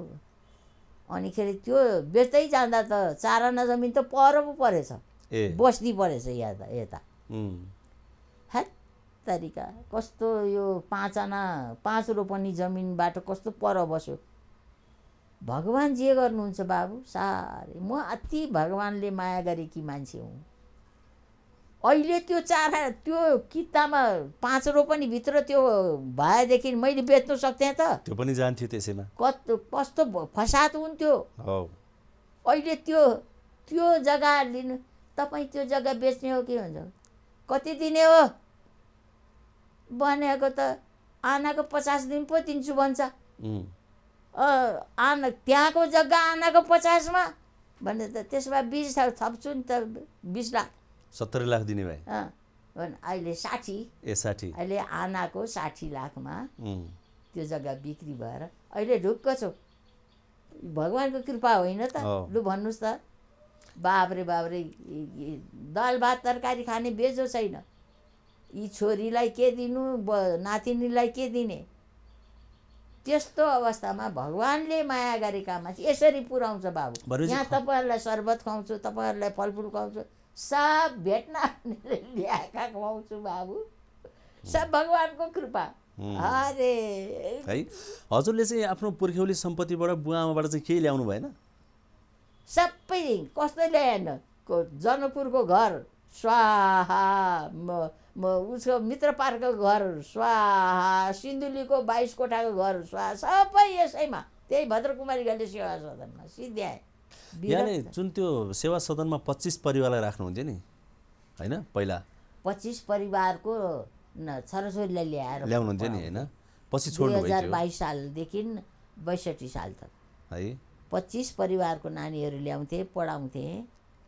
अनिखेरि त्यो बेच्दै जाँदा त चाराना जमिन त पर पो परेछ बस्ती परेछ यहाँ त यता ह्याट तरिका कस्तो यो पाँच आना पाँच रोपनी जमिनबाट कस्तो पर बस्यो भगवान् जे गर्नुहुन्छ बाबु साह्रै म अति भगवान्ले माया गरेकी मान्छे हुँ अहिले त्यो चार त्यो कितामा पाँच रोपनी भित्र त्यो भएदेखि मैले बेच्नु सक्थेँ त त्यो पनि जान्थ्यो त्यसैमा कस्तो कस्तो फसाद हुन्थ्यो अहिले त्यो त्यो जग्गा लिनु तपाईँ त्यो जग्गा बेच्ने हो के हुन्छ कति दिने हो बनेको त आनाको पचास दिन पो दिन्छु भन्छ आना त्यहाँको जग्गा आनाको पचासमा भने त त्यसमा बिस थप्छु नि त बिस लाख सत्तरी लाख दिने भाइ अहिले साठी ए साठी अहिले आनाको साठी लाखमा त्यो जग्गा बिक्री भएर अहिले ढुक्क छु भगवान्को कृपा होइन त लु भन्नुहोस् त बाब्रे बाब्रे दाल भात तरकारी खाने बेजो छैन यी छोरीलाई के दिनु नातिनीलाई के दिने त्यस्तो अवस्थामा भगवान्ले माया गरेकामा चाहिँ यसरी पुऱ्याउँछ बाबु यहाँ तपाईँहरूलाई शर्बत खुवाउँछु तपाईँहरूलाई फलफुल खुवाउँछु सब भेट्न ल्याएका खुवाउँछु बाबु सब भगवान्को कृपा अरे है हजुरले चाहिँ आफ्नो पुर्ख्यौली सम्पत्तिबाट बुवा आमाबाट चाहिँ केही ल्याउनु भएन सबै कस्तो ल्याएन जनकपुरको घर स्वाहा म म उसको मित्र पार्कको घर स्वाहा सिन्धुलीको बाइस कोठाको घर स्वाहा सबै यसैमा त्यही भद्रकुमारी गाले सेवा सदनमा सिद्ध्याए यहाँले जुन त्यो सेवा सदनमा पच्चिस परिवारलाई राख्नुहुन्थ्यो नि होइन पहिला पच्चिस परिवारको छोराछोरीलाई ल्याएर ल्याउनुहुन्थ्यो नि होइन पछि दुई हजार बाइस सालदेखि बैसठी साल तक है पच्चिस परिवारको नानीहरू ल्याउँथे पढाउँथे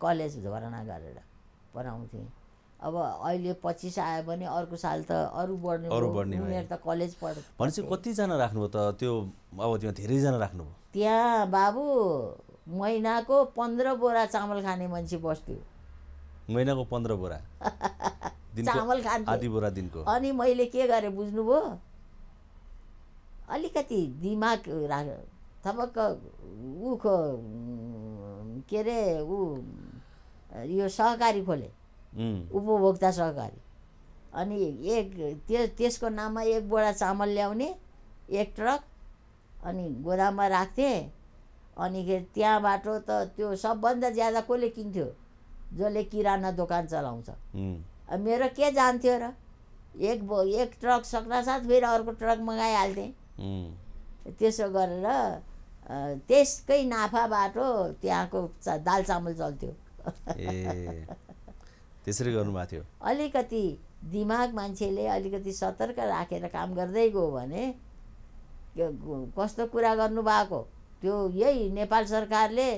कलेज भर्ना गरेर पढाउँथे अब अहिले पच्चिस आयो भने अर्को साल त अरू बढ्ने अरू बढ्ने उनीहरू त कलेज पढ भनेपछि कतिजना राख्नुभयो त त्यो अब त्यहाँ धेरैजना राख्नुभयो त्यहाँ बाबु महिनाको पन्ध्र बोरा चामल खाने मान्छे बस्थ्यो महिनाको पन्ध्र बोरा चामल आधी बोरा दिनको अनि मैले के गरेँ बुझ्नुभयो अलिकति दिमाग राख थपक्क ऊ खो के अरे ऊ यो सहकारी खोले उपभोक्ता सहकारी अनि एक त्यो त्यसको नाममा एक बोरा चामल ल्याउने एक ट्रक अनि गोदाममा राख्थेँ अनिखेरि त्यहाँ बाटो त त्यो सबभन्दा ज्यादा कसले किन्थ्यो जसले किराना दोकान चलाउँछ मेरो के जान्थ्यो र एक एक ट्रक साथ फेरि अर्को ट्रक मगाइहाल्थेँ त्यसो गरेर त्यसकै नाफाबाट बाटो त्यहाँको दाल चामल चल्थ्यो त्यसरी गर्नुभएको थियो अलिकति दिमाग मान्छेले अलिकति सतर्क राखेर काम गर्दै गयो भने कस्तो कुरा गर्नुभएको त्यो यही नेपाल सरकारले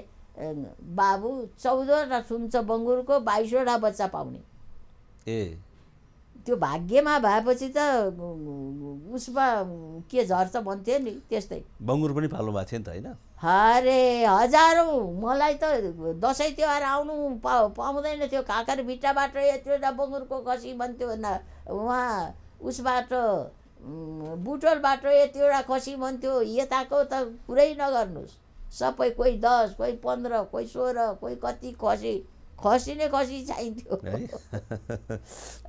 बाबु चौधवटा सुन्छ बङ्गुरको बाइसवटा बच्चा पाउने ए त्यो भाग्यमा भएपछि त उसमा के झर्छ भन्थ्यो नि त्यस्तै बङ्गुर पनि पाल्नु भएको थियो नि त होइन हरे हजारौँ मलाई त दसैँ तिहार आउनु पा पाउँदैन थियो काकर भिट्टाबाट यत्रो बङ्गुरको खसी भन्थ्यो उहाँ उसबाट बाटो यतिवटा खसी भन्थ्यो यताको त कुरै नगर्नुहोस् सबै कोही दस कोही पन्ध्र कोही सोह्र कोही कति खसी खसी नै खसी चाहिन्थ्यो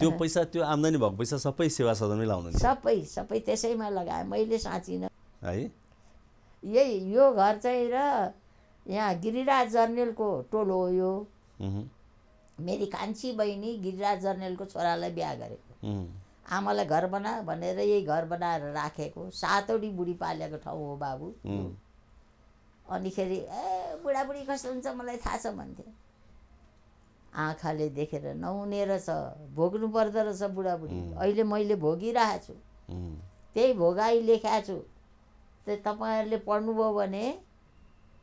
त्यो पैसा त्यो आम्दानी भएको पैसा सबै सेवा सदनमै लाउनु सबै सबै त्यसैमा लगाएँ मैले साँचिनँ है यही यो घर चाहिँ र यहाँ गिरिराज जर्नेलको टोलो हो यो मेरी कान्छी बहिनी गिरिराज जर्नेलको छोरालाई बिहा गरेको आमालाई घर बना भनेर यही घर बनाएर राखेको सातवटी बुढी पालेको ठाउँ हो बाबु अनिखेरि ए बुढाबुढी कस्तो हुन्छ मलाई थाहा छ भन्थ्यो आँखाले देखेर नहुने रहेछ भोग्नु पर्दो रहेछ बुढाबुढी अहिले मैले भोगिरहेको छु त्यही भोगाई लेखाएको छु त्यही तपाईँहरूले पढ्नुभयो भने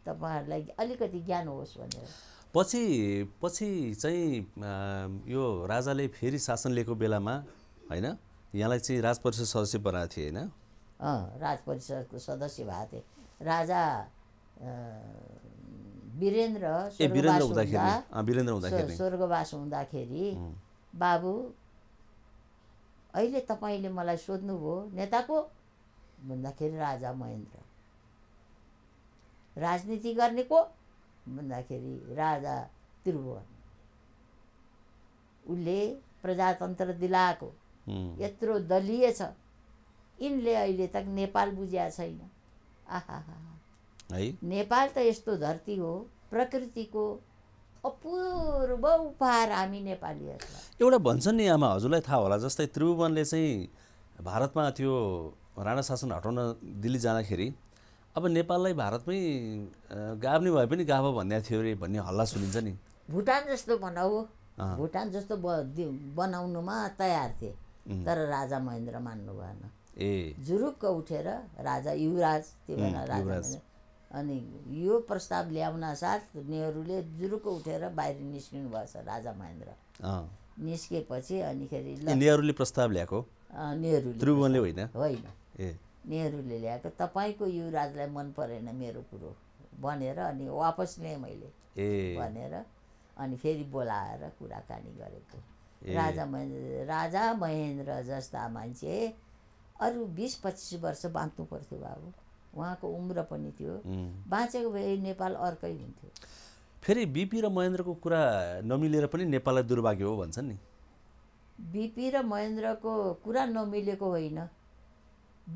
तपाईँहरूलाई अलिकति ज्ञान होस् भनेर पछि पछि चाहिँ यो राजाले फेरि शासन लिएको बेलामा होइन यहाँलाई चाहिँ राज परिषद सदस्य बनाएको थिएँ होइन राज परिषदको सदस्य भएको थिएँ राजा वीरेन्द्र स्वर्गवास हुँदाखेरि बाबु अहिले तपाईँले मलाई सोध्नुभयो नेताको भन्दाखेरि राजा महेन्द्र राजनीति गर्ने को भन्दाखेरि राजा त्रिभुवन उसले प्रजातन्त्र दिलाएको यत्रो दलीय छ यिनले अहिले तक नेपाल बुझ्या छैन आहा नेपाल त यस्तो धरती हो प्रकृतिको अपूर्व उपहार हामी नेपालीहरू एउटा भन्छन् नि आमा हजुरलाई थाहा होला जस्तै त्रिभुवनले चाहिँ भारतमा त्यो राणा शासन हटाउन दिल्ली जाँदाखेरि अब नेपाललाई भारतमै गाभ्ने भए पनि गाभ भन्ने थियो अरे भन्ने हल्ला सुनिन्छ नि भुटान जस्तो बनाऊ भुटान जस्तो बनाउनुमा तयार थिए तर राजा महेन्द्र मान्नु भएन ए जुरुक्क उठेर राजा युवराज त्यो बेला राजा अनि यो प्रस्ताव ल्याउन साथ नेहरूले जुरुक्क उठेर बाहिर निस्किनु भएछ राजा महेन्द्र निस्केपछि अनिखेरि नेहरूले प्रस्ताव ल्याएको नेहरूले होइन होइन नेहरूले ल्याएको तपाईँको युवराजलाई मन परेन मेरो कुरो भनेर अनि वापस ल्याएँ मैले भनेर अनि फेरि बोलाएर कुराकानी गरेको राजा महेन्द्र राजा महेन्द्र जस्ता मान्छे अरू बिस पच्चिस वर्ष बाँच्नु पर्थ्यो बाबु उहाँको उम्र पनि थियो बाँचेको भए नेपाल अर्कै हुन्थ्यो फेरि बिपी र महेन्द्रको कुरा नमिलेर पनि नेपाललाई दुर्भाग्य हो भन्छन् नि बिपी र महेन्द्रको कुरा नमिलेको होइन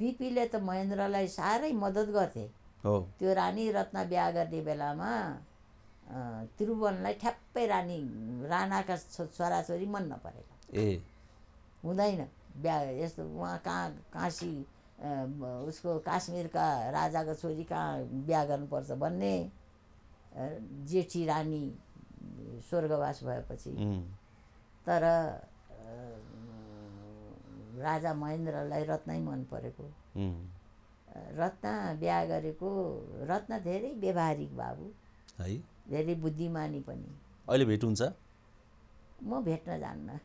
बिपीले त महेन्द्रलाई साह्रै मद्दत गर्थे त्यो रानी रत्न बिहा गर्ने बेलामा त्रिभुवनलाई ठ्याप्पै रानी राणाका छोराछोरी मन नपरेको ए हुँदैन बिहा यस्तो उहाँ कहाँ काशी उसको काश्मीरका राजाको छोरी कहाँ बिहा गर्नुपर्छ भन्ने जेठी रानी स्वर्गवास भएपछि तर राजा महेन्द्रलाई रत्नै मन परेको रत्न बिहा गरेको रत्न धेरै व्यवहारिक बाबु है धेरै बुद्धिमानी पनि अहिले भेट हुन्छ म भेट्न जान्न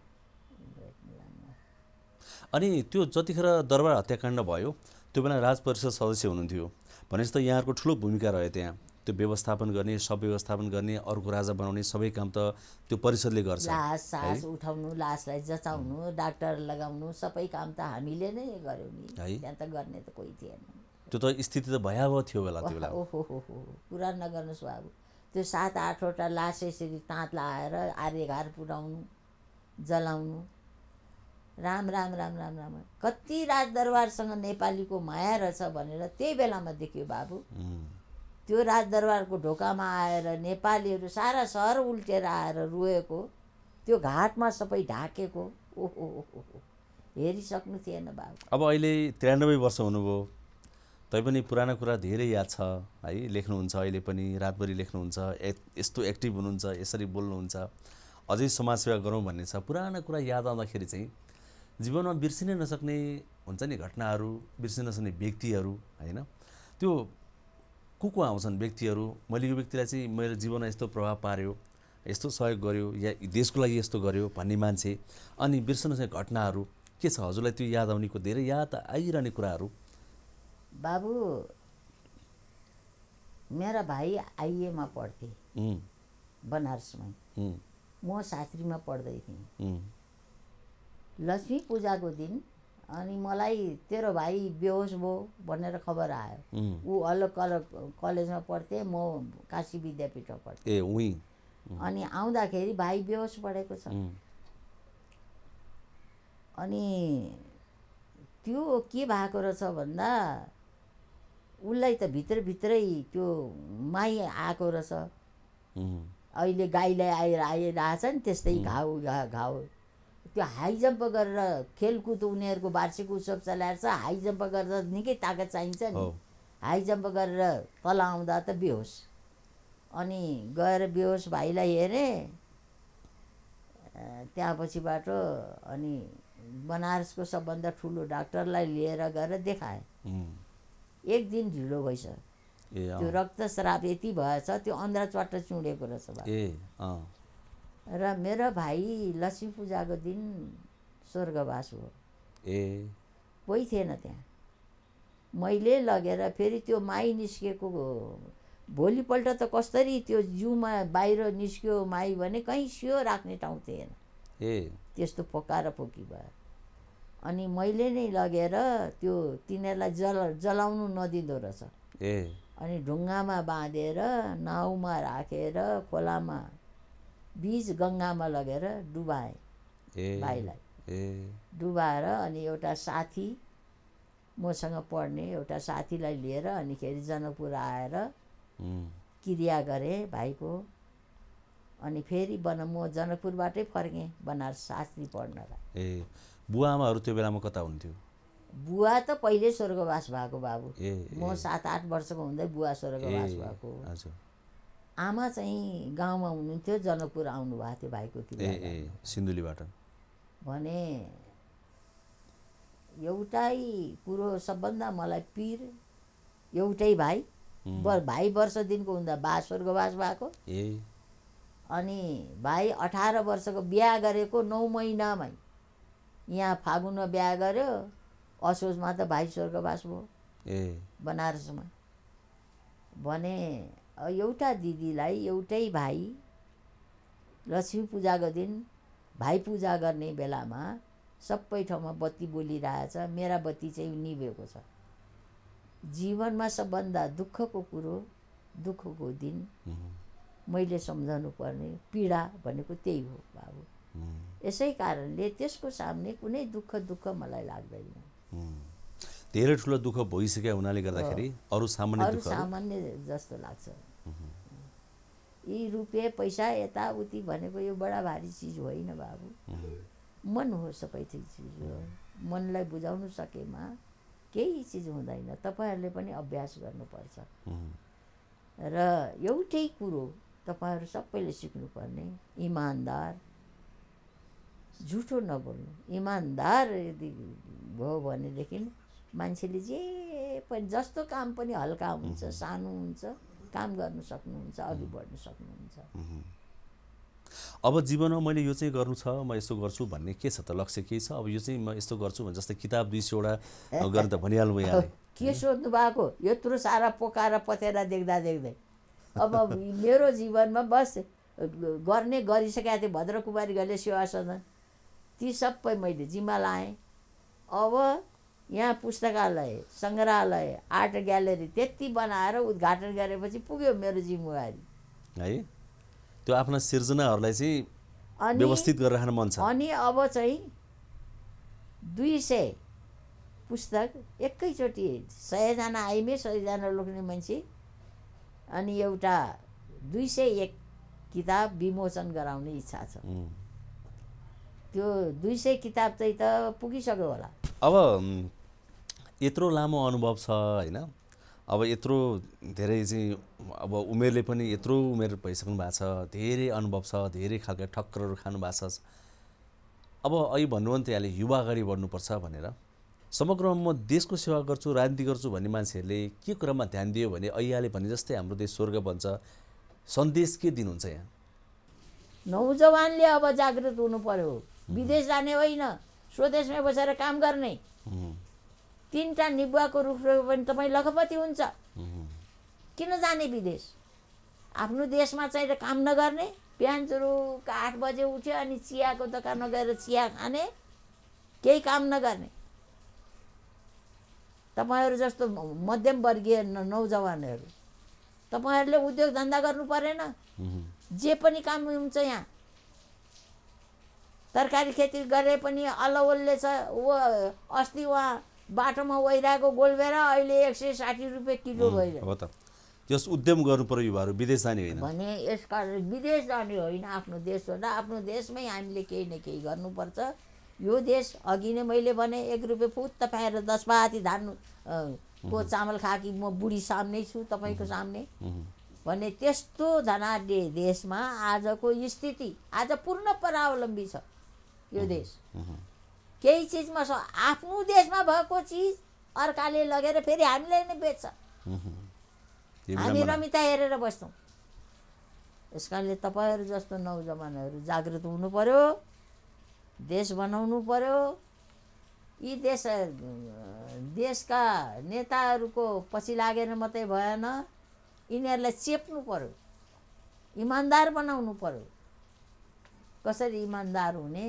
अनि त्यो जतिखेर दरबार हत्याकाण्ड भयो त्यो बेला राज परिषद सदस्य हुनुहुन्थ्यो भनेपछि त यहाँहरूको ठुलो भूमिका रह्यो त्यहाँ त्यो व्यवस्थापन गर्ने सब व्यवस्थापन गर्ने अर्को राजा बनाउने सबै काम त त्यो परिषदले गर्छ लास सास उठाउनु लासलाई जचाउनु डाक्टर लगाउनु सबै काम त हामीले नै गऱ्यौँ नि त्यहाँ त गर्ने त कोही थिएन त्यो त स्थिति त भयावह थियो बेला त्यो बेला ओहो पुरा नगर्नुहोस् बाबु त्यो सात आठवटा लास यसरी ताँत लाएर आर्यघार पुऱ्याउनु जलाउनु राम राम राम राम राम कति राजदरबारसँग नेपालीको माया रहेछ भनेर त्यही बेलामा देख्यो बाबु त्यो राजदरबारको ढोकामा आएर नेपालीहरू सारा सहर उल्टेर आएर रोएको त्यो घाटमा सबै ढाकेको ओहो हेरिसक्नु थिएन बाबु अब अहिले त्रियानब्बे वर्ष हुनुभयो तैपनि पुरानो कुरा धेरै याद छ है लेख्नुहुन्छ अहिले पनि रातभरि लेख्नुहुन्छ ए यस्तो एक्टिभ हुनुहुन्छ यसरी बोल्नुहुन्छ अझै समाजसेवा गरौँ भन्ने छ पुरानो कुरा याद आउँदाखेरि चाहिँ जीवनमा बिर्सिनै नसक्ने हुन्छ नि घटनाहरू बिर्सिन नसक्ने व्यक्तिहरू होइन त्यो को को आउँछन् व्यक्तिहरू मैले यो व्यक्तिलाई चाहिँ मेरो जीवनमा यस्तो प्रभाव पार्यो यस्तो सहयोग गर्यो या देशको लागि यस्तो गर्यो भन्ने मान्छे अनि बिर्सन घटनाहरू के छ हजुरलाई त्यो याद आउनेको धेरै याद आइरहने कुराहरू बाबु मेरा भाइ आइएमा पढ्थे बनारसमै म शास्त्रीमा पढ्दै थिएँ लक्ष्मी पूजाको दिन अनि मलाई तेरो भाइ बेहोस भयो भनेर खबर आयो ऊ अलग अलग कलेजमा पढ्थे म काशी विद्यापीठमा पढ्थेँ अनि आउँदाखेरि भाइ बेहोस पढेको छ अनि त्यो के भएको रहेछ भन्दा उसलाई त भित्रभित्रै त्यो माई आएको रहेछ अहिले गाईलाई आएर आइरहेछ नि त्यस्तै घाउ घाउ त्यो हाई जम्प गरेर खेलकुद उनीहरूको वार्षिक उत्सव चलाएर छ हाई जम्प गर्दा निकै ताकत चाहिन्छ नि हाई जम्प गरेर तल आउँदा त बेहोस् अनि गएर बेहोस् भाइलाई हेरेँ त्यहाँ बाटो अनि बनारसको सबभन्दा ठुलो डाक्टरलाई लिएर गएर देखाएँ एक दिन ढिलो भइसक्यो त्यो रक्तस्राप यति भएछ त्यो चट्ट चुँडेको रहेछ भाइ र मेरो भाइ लक्ष्मी पूजाको दिन स्वर्गवास हो ए कोही थिएन त्यहाँ मैले लगेर फेरि त्यो माई निस्केको भोलिपल्ट त कसरी त्यो जिउमा बाहिर निस्क्यो माई भने कहीँ सियो राख्ने ठाउँ थिएन ए त्यस्तो पोका र पोकी भयो अनि मैले नै लगेर त्यो तिनीहरूलाई जल जलाउनु नदिँदो रहेछ ए अनि ढुङ्गामा बाँधेर नाउमा राखेर खोलामा बिच गङ्गामा लगेर डुबाएँ भाइलाई ए डुबाएर अनि एउटा साथी मसँग पढ्ने एउटा साथीलाई लिएर अनिखेरि जनकपुर आएर क्रिया गरेँ भाइको अनि फेरि बन म जनकपुरबाटै फर्केँ बनारस साथी पढ्नलाई ए बुवा आमाहरू त्यो बेलामा कता हुन्थ्यो बुवा त पहिले स्वर्गवास भएको बाबु म सात आठ वर्षको हुँदै बुवा स्वर्गवास भएको आमा चाहिँ गाउँमा हुनुहुन्थ्यो जनकपुर आउनुभएको थियो भाइको सिन्धुलीबाट भने एउटै कुरो सबभन्दा मलाई पिर एउटै भाइ भाइ वर्ष दिनको हुँदा बा स्वर्गवास भएको अनि भाइ अठार वर्षको बिहा गरेको नौ महिनामै यहाँ फागुनमा बिहा गऱ्यो असोजमा त भाइ स्वर्गवास भयो ए बनारसमा भने एउटा दिदीलाई एउटै भाइ लक्ष्मी पूजाको दिन भाइ पूजा गर्ने बेलामा सबै ठाउँमा बत्ती बोलिरहेछ मेरा बत्ती चाहिँ निभेको छ जीवनमा सबभन्दा दुःखको कुरो दुःखको दिन मैले सम्झाउनु पर्ने पीडा भनेको त्यही हो बाबु यसै कारणले त्यसको सामने कुनै दुःख दुःख मलाई लाग्दैन धेरै ठुलो दुःख भइसकेको हुनाले गर्दाखेरि अरू सामान्य अरू सामान्य जस्तो लाग्छ यी रुपियाँ पैसा यताउति भनेको यो बडा भारी चिज होइन बाबु मन हो सबै थोक चिज हो मनलाई बुझाउनु सकेमा केही चिज हुँदैन तपाईँहरूले पनि अभ्यास गर्नुपर्छ र एउटै कुरो तपाईँहरू सबैले सिक्नुपर्ने इमान्दार झुठो नबोल्नु इमान्दार यदि भयो भनेदेखि मान्छेले जे पनि जस्तो काम पनि हल्का हुन्छ सानो हुन्छ काम गर्नु सक्नुहुन्छ अघि बढ्नु सक्नुहुन्छ अब जीवनमा मैले यो चाहिँ गर्नु छ म यस्तो गर्छु भन्ने के छ त लक्ष्य के छ अब यो चाहिँ म यस्तो गर्छु भने जस्तै किताब दुई सयवटा गरेर त भनिहाल्नु यहाँ के सोध्नु भएको यत्रो सारा पोकाएर पतेर देख्दा देख्दै अब मेरो जीवनमा बस गर्ने गरिसकेका थिएँ भद्रकुमारी गरेँ सेवा सदन ती सबै मैले जिम्मा लाएँ अब यहाँ पुस्तकालय सङ्ग्रहालय आर्ट ग्यालेरी त्यति बनाएर उद्घाटन गरेपछि पुग्यो मेरो जिम्मेवारी है त्यो आफ्ना सिर्जनाहरूलाई चाहिँ व्यवस्थित गरेर राख्न मन छ अनि अब चाहिँ दुई सय पुस्तक एकैचोटि सयजना आइमे सयजना लोक्ने मान्छे अनि एउटा दुई सय एक किताब विमोचन गराउने इच्छा छ त्यो दुई सय किताब चाहिँ त पुगिसक्यो होला अब यत्रो लामो अनुभव छ होइन अब यत्रो धेरै चाहिँ अब उमेरले पनि यत्रो उमेर भइसक्नु भएको छ धेरै अनुभव छ धेरै खालका ठक्करहरू खानु भएको छ अब अहिले भन्नुभयो नि त्यहाँले युवा अगाडि बढ्नुपर्छ भनेर समग्रमा म देशको सेवा गर्छु राजनीति गर्छु भन्ने मान्छेहरूले के कुरामा ध्यान दियो भने अहिले भने जस्तै हाम्रो देश स्वर्ग बन्छ सन्देश के दिनुहुन्छ यहाँ नौजवानले अब जागृत हुनु पर्यो विदेश जाने होइन स्वदेशमै बसेर काम गर्ने तिनवटा निबुवाको रुख रोप्यो भने तपाईँ लखपति हुन्छ किन जाने विदेश आफ्नो देशमा चाहिँ काम नगर्ने बिहान चुरुका आठ बजे उठ्यो अनि चियाको दोकानमा गएर चिया खाने केही काम नगर्ने तपाईँहरू जस्तो मध्यमवर्गीय नौजवानहरू तपाईँहरूले उद्योग धन्दा गर्नु परेन जे पनि काम हुन्छ यहाँ तरकारी खेती गरे पनि अल्लवल्ले छ ऊ अस्ति उहाँ बाटोमा ओइरहेको गोलबेर अहिले एक सय साठी रुपियाँ किलो भइरहेको त उद्यम गर्नु पर्यो युवाहरू विदेश जाने होइन भने यसका विदेश जाने होइन आफ्नो देश हो आफ्नो देशमै हामीले केही न केही गर्नुपर्छ यो देश अघि नै मैले भने एक रुपियाँ फुत्त पाएर दस पाती धान को चामल खाएकी म बुढी सामने छु तपाईँको सामने भने त्यस्तो धनाढ्य देशमा आजको स्थिति आज पूर्ण परावलम्बी छ यो देश केही चिजमा आफ्नो देशमा भएको चिज अर्काले लगेर फेरि हामीलाई नै बेच्छ हामी रमिता हेरेर बस्छौँ यस कारणले तपाईँहरू जस्तो नौजवानहरू जागृत हुनु पर्यो देश बनाउनु पर्यो यी देश देशका नेताहरूको पछि लागेर मात्रै भएन यिनीहरूलाई चेप्नु पर्यो इमान्दार बनाउनु पर्यो कसरी इमान्दार हुने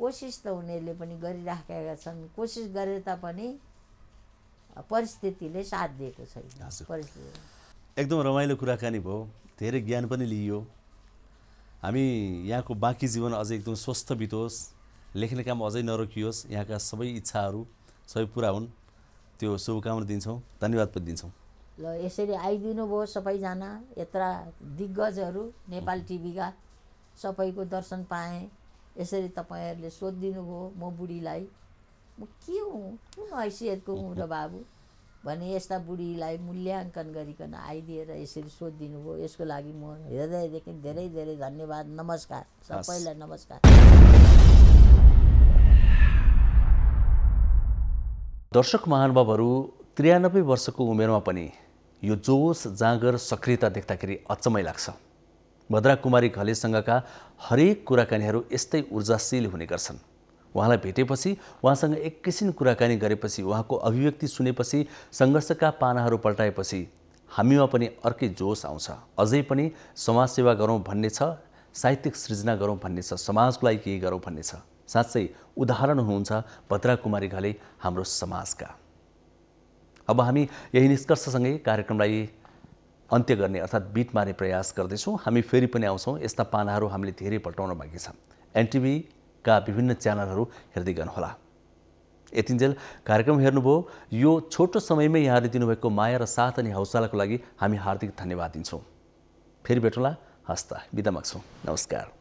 कोसिस त उनीहरूले पनि गरिराखेका छन् कोसिस गरे तापनि परिस्थितिले साथ दिएको छैन एकदम रमाइलो कुराकानी भयो धेरै ज्ञान पनि लिइयो हामी यहाँको बाँकी जीवन अझै एकदम स्वस्थ बितोस् लेख्ने काम अझै नरोकियोस् यहाँका सबै इच्छाहरू सबै पुरा हुन् त्यो शुभकामना दिन्छौँ धन्यवाद पनि दिन्छौँ ल यसरी आइदिनु भयो सबैजना यत्र दिग्गजहरू नेपाल टिभीका सबैको दर्शन पाएँ यसरी तपाईँहरूले सोधिदिनुभयो म बुढीलाई म के हुँ कुन हैसियतको हुँ र बाबु भने यस्ता बुढीलाई मूल्याङ्कन गरिकन आइदिएर यसरी सोधिदिनु भयो यसको लागि म हृदयदेखि धेरै धेरै धन्यवाद नमस्कार सबैलाई नमस्कार दर्शक महानुभावहरू त्रियानब्बे वर्षको उमेरमा पनि यो जोस जाँगर सक्रियता देख्दाखेरि अचम्मै लाग्छ भद्रा कुमारी घलेसँगका हरेक कुराकानीहरू यस्तै ऊर्जाशील हुने गर्छन् उहाँलाई भेटेपछि उहाँसँग एकैछिन कुराकानी गरेपछि उहाँको अभिव्यक्ति सुनेपछि सङ्घर्षका पानाहरू पल्टाएपछि हामीमा पनि अर्कै जोस आउँछ अझै पनि समाजसेवा गरौँ भन्ने छ साहित्यिक सृजना गरौँ भन्ने छ समाजको लागि केही गरौँ भन्ने छ साँच्चै उदाहरण हुनुहुन्छ भद्रा कुमारी घले हाम्रो समाजका अब हामी यही निष्कर्षसँगै कार्यक्रमलाई अन्त्य गर्ने अर्थात् बिट मार्ने प्रयास गर्दैछौँ हामी फेरि पनि आउँछौँ यस्ता पानाहरू हामीले धेरै पल्टाउन बाँकी छ एनटिभीका विभिन्न च्यानलहरू हेर्दै गर्नुहोला यतिन्जेल कार्यक्रम हेर्नुभयो यो छोटो समयमै यहाँले दिनुभएको माया र साथ अनि हौसलाको लागि हामी हार्दिक धन्यवाद दिन्छौँ फेरि भेटौँला हस्त बिदा माग्छौँ नमस्कार